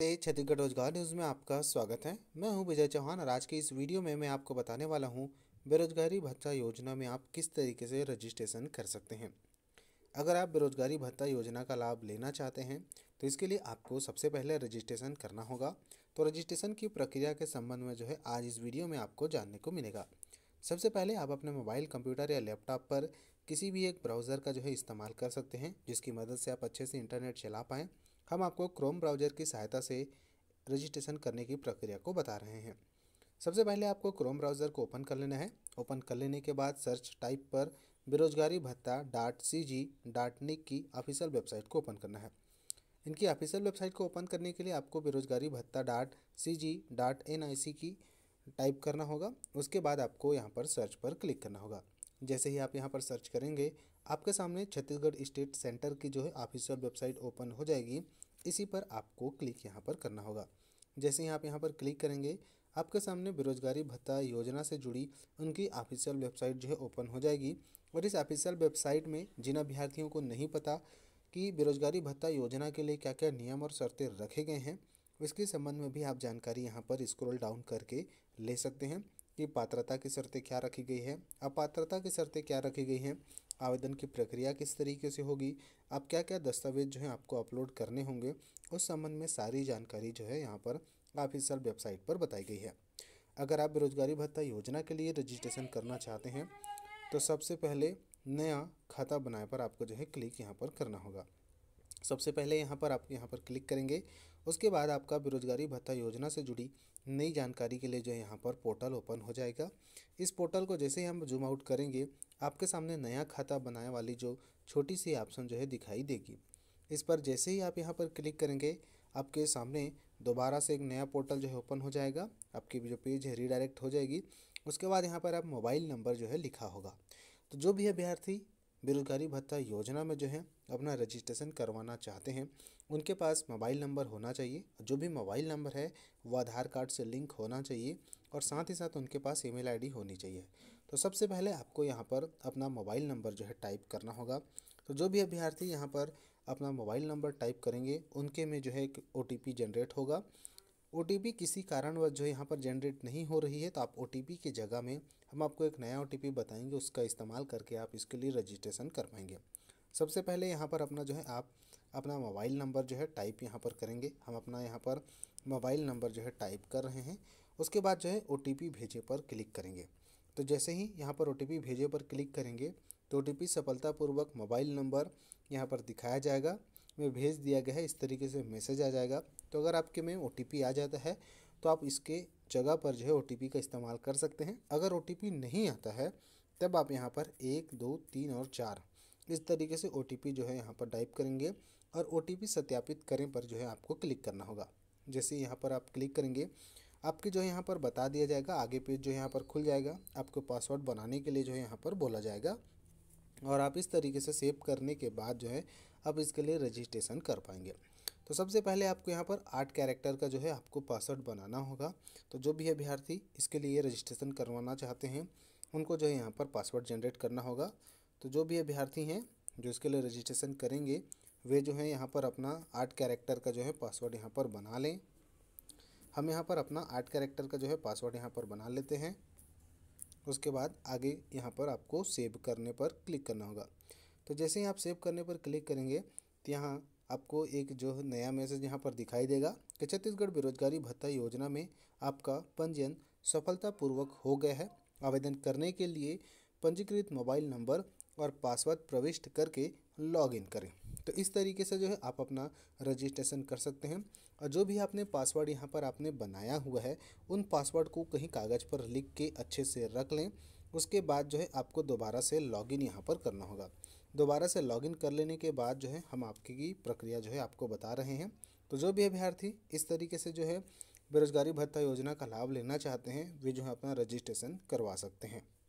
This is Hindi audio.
छत्तीसगढ़ रोजगार न्यूज़ में आपका स्वागत है मैं हूं विजय चौहान और आज के इस वीडियो में मैं आपको बताने वाला हूं बेरोजगारी भत्ता योजना में आप किस तरीके से रजिस्ट्रेशन कर सकते हैं अगर आप बेरोजगारी भत्ता योजना का लाभ लेना चाहते हैं तो इसके लिए आपको सबसे पहले रजिस्ट्रेशन करना होगा तो रजिस्ट्रेशन की प्रक्रिया के संबंध में जो है आज इस वीडियो में आपको जानने को मिलेगा सबसे पहले आप अपने मोबाइल कंप्यूटर या लैपटॉप पर किसी भी एक ब्राउज़र का जो है इस्तेमाल कर सकते हैं जिसकी मदद से आप अच्छे से इंटरनेट चला पाएँ हम आपको क्रोम ब्राउज़र की सहायता से रजिस्ट्रेशन करने की प्रक्रिया को बता रहे हैं सबसे पहले आपको क्रोम ब्राउज़र को ओपन कर लेना है ओपन कर लेने के बाद सर्च टाइप पर बेरोजगारी भत्ता डाट सी जी डाट निक की ऑफिशियल वेबसाइट को ओपन करना है इनकी ऑफिशियल वेबसाइट को ओपन करने के लिए आपको बेरोजगारी भत्ता dot C G dot N I C की टाइप करना होगा उसके बाद आपको यहाँ पर सर्च पर क्लिक करना होगा जैसे ही आप यहाँ पर सर्च करेंगे आपके सामने छत्तीसगढ़ स्टेट सेंटर की जो है ऑफिशियल वेबसाइट ओपन हो जाएगी इसी पर आपको क्लिक यहाँ पर करना होगा जैसे ही आप यहाँ पर क्लिक करेंगे आपके सामने बेरोजगारी भत्ता योजना से जुड़ी उनकी ऑफिशियल वेबसाइट जो है ओपन हो जाएगी और इस ऑफिशियल वेबसाइट में जिन अभ्यर्थियों को नहीं पता कि बेरोजगारी भत्ता योजना के लिए क्या क्या नियम और शर्तें रखे गए हैं इसके संबंध में भी आप जानकारी यहाँ पर स्क्रॉल डाउन करके ले सकते हैं कि पात्रता की शर्तें क्या रखी गई है अपात्रता की शर्तें क्या रखी गई हैं आवेदन की प्रक्रिया किस तरीके से होगी आप क्या क्या दस्तावेज जो है आपको अपलोड करने होंगे उस संबंध में सारी जानकारी जो है यहाँ पर ऑफिशियल वेबसाइट पर बताई गई है अगर आप बेरोजगारी भत्ता योजना के लिए रजिस्ट्रेशन करना चाहते हैं तो सबसे पहले नया खाता बनाए पर आपको जो है क्लिक यहाँ पर करना होगा सबसे पहले यहाँ पर आप यहाँ पर क्लिक करेंगे उसके बाद आपका बेरोजगारी भत्ता योजना से जुड़ी नई जानकारी के लिए जो है यहाँ पर पोर्टल ओपन हो जाएगा इस पोर्टल को जैसे ही हम जूम आउट करेंगे आपके सामने नया खाता बनाने वाली जो छोटी सी ऑप्शन जो है दिखाई देगी इस पर जैसे ही आप यहाँ पर क्लिक करेंगे आपके सामने दोबारा से एक नया पोर्टल जो है ओपन हो जाएगा आपकी जो पेज है रीडायरेक्ट हो जाएगी उसके बाद यहाँ पर आप मोबाइल नंबर जो है लिखा होगा तो जो भी अभ्यर्थी बेरोजगारी भत्ता योजना में जो है अपना रजिस्ट्रेशन करवाना चाहते हैं उनके पास मोबाइल नंबर होना चाहिए जो भी मोबाइल नंबर है वो आधार कार्ड से लिंक होना चाहिए और साथ ही साथ उनके पास ईमेल आईडी होनी चाहिए तो सबसे पहले आपको यहाँ पर अपना मोबाइल नंबर जो है टाइप करना होगा तो जो भी अभ्यर्थी यहाँ पर अपना मोबाइल नंबर टाइप करेंगे उनके में जो है एक ओ जनरेट होगा ओ किसी कारणवश जो यहाँ पर जनरेट नहीं हो रही है तो आप ओ की जगह में हम आपको एक नया ओ बताएंगे उसका इस्तेमाल करके आप इसके लिए रजिस्ट्रेशन कर पाएंगे सबसे पहले यहाँ पर अपना जो है आप अपना मोबाइल नंबर जो है टाइप यहाँ पर करेंगे हम अपना यहाँ पर मोबाइल नंबर जो है टाइप कर रहे हैं उसके बाद जो है ओ भेजे पर क्लिक करेंगे तो जैसे ही यहाँ पर ओ भेजे पर क्लिक करेंगे तो ओ सफलतापूर्वक मोबाइल नंबर यहाँ पर दिखाया जाएगा में भेज दिया गया है इस तरीके से मैसेज आ जाएगा तो अगर आपके में ओ आ जाता है तो आप इसके जगह पर जो है ओ का इस्तेमाल कर सकते हैं अगर ओ नहीं आता है तब आप यहाँ पर एक दो तीन और चार इस तरीके से ओ जो है यहाँ पर टाइप करेंगे और ओ सत्यापित करें पर जो है आपको क्लिक करना होगा जैसे यहाँ पर आप क्लिक करेंगे आपके जो है यहाँ पर बता दिया जाएगा आगे पेज जो यहाँ पर खुल जाएगा आपको पासवर्ड बनाने के लिए जो है यहाँ पर बोला जाएगा और आप इस तरीके से सेव करने के बाद जो है अब इसके लिए रजिस्ट्रेशन कर पाएंगे तो सबसे पहले आपको यहाँ पर आठ कैरेक्टर का जो है आपको पासवर्ड बनाना होगा तो जो भी अभ्यर्थी इसके लिए रजिस्ट्रेशन करवाना चाहते हैं उनको जो है यहाँ पर पासवर्ड जनरेट करना होगा तो जो भी अभ्यर्थी हैं जो इसके लिए रजिस्ट्रेशन करेंगे वे जो है यहाँ पर अपना आठ कैरेक्टर का जो है पासवर्ड यहाँ पर बना लें हम यहाँ पर अपना आठ कैरेक्टर का जो है पासवर्ड यहाँ पर बना लेते हैं उसके बाद आगे यहाँ पर आपको सेव करने पर क्लिक करना होगा तो जैसे ही आप सेव करने पर क्लिक करेंगे तो यहाँ आपको एक जो नया मैसेज यहाँ पर दिखाई देगा कि छत्तीसगढ़ बेरोजगारी भत्ता योजना में आपका पंजीयन सफलतापूर्वक हो गया है आवेदन करने के लिए पंजीकृत मोबाइल नंबर और पासवर्ड प्रविष्ट करके लॉगिन करें तो इस तरीके से जो है आप अपना रजिस्ट्रेशन कर सकते हैं और जो भी आपने पासवर्ड यहाँ पर आपने बनाया हुआ है उन पासवर्ड को कहीं कागज़ पर लिख के अच्छे से रख लें उसके बाद जो है आपको दोबारा से लॉगिन यहाँ पर करना होगा दोबारा से लॉगिन कर लेने के बाद जो है हम आपकी प्रक्रिया जो है आपको बता रहे हैं तो जो भी अभ्यर्थी इस तरीके से जो है बेरोजगारी भत्ता योजना का लाभ लेना चाहते हैं वे जो है अपना रजिस्ट्रेशन करवा सकते हैं